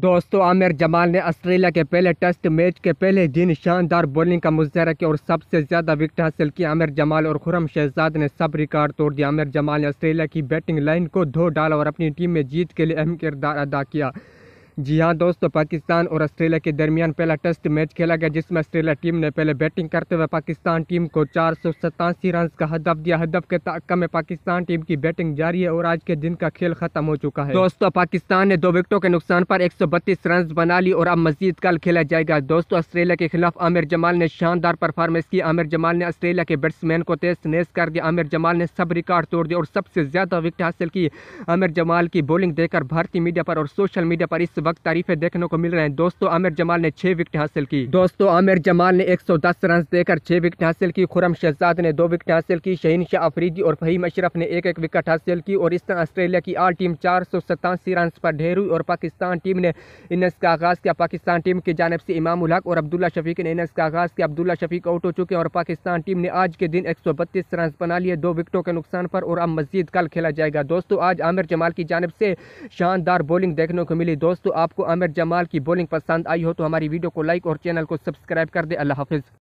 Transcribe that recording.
दोस्तों आमिर जमाल ने ऑस्ट्रेलिया के पहले टेस्ट मैच के पहले दिन शानदार बॉलिंग का मुजहरा किया और सबसे ज़्यादा विकेट हासिल किया आमिर जमाल और खुरम शहजाद ने सब रिकॉर्ड तोड़ दिया आमिर जमाल ने ऑस्ट्रेलिया की बैटिंग लाइन को धो डाला और अपनी टीम में जीत के लिए अहम किरदार अदा किया जी हाँ दोस्तों पाकिस्तान और ऑस्ट्रेलिया के दरमियान पहला टेस्ट मैच खेला गया जिसमें ऑस्ट्रेलिया टीम ने पहले बैटिंग करते हुए पाकिस्तान टीम को चार सौ सतासी रन का हदफ दिया हदफ के ताक्का में पाकिस्तान टीम की बैटिंग जारी है और आज के दिन का खेल खत्म हो चुका है दोस्तों पाकिस्तान ने दो विकेटों के नुकसान पर एक सौ बत्तीस रन बना ली और अब मजीद कल खेला जाएगा दोस्तों ऑस्ट्रेलिया के खिलाफ आमिर जमाल ने शानदार परफॉर्मेंस की आमिर जमाल ने ऑस्ट्रेलिया के बैट्समैन को तेज नेस कर दिया आमिर जमाल ने सब रिकॉर्ड तोड़ दिया और सबसे ज्यादा विकेट हासिल की आमिर जमाल की बॉलिंग देकर भारतीय मीडिया पर और सोशल मीडिया पर इस वक्त तारीफें देखने को मिल रहे हैं दोस्तों आमिर जमाल ने छह विकेट हासिल की दोस्तों आमिर जमाल ने 110 रन देकर छह विकेट हासिल की खुरम शहजाद ने दो विकेट हासिल की शहीन शाह अफरीदी और फहीम अशरफ ने एक एक विकेट हासिल की और इस तरह ऑस्ट्रेलिया की आल टीम चार सौ सतासी रन पर ढेर हुई और पाकिस्तान टीम ने इनस का आगाज किया पाकिस्तान टीम की जानब से इमाम उल हक और अब्दुल्ला शफीक ने इनस का आगाज किया अब्दुल्ला शफीक आउट हो चुके और पाकिस्तान टीम ने आज के दिन एक सौ बत्तीस रन बना लिए दो विकेटों के नुकसान पर और अब मजीद कल खेला जाएगा दोस्तों आज आमिर जमाल की जानब से शानदार बॉलिंग देखने को मिली दोस्तों आपको आमिर जमाल की बॉलिंग पसंद आई हो तो हमारी वीडियो को लाइक और चैनल को सब्सक्राइब कर दे अल्लाह हाफिज़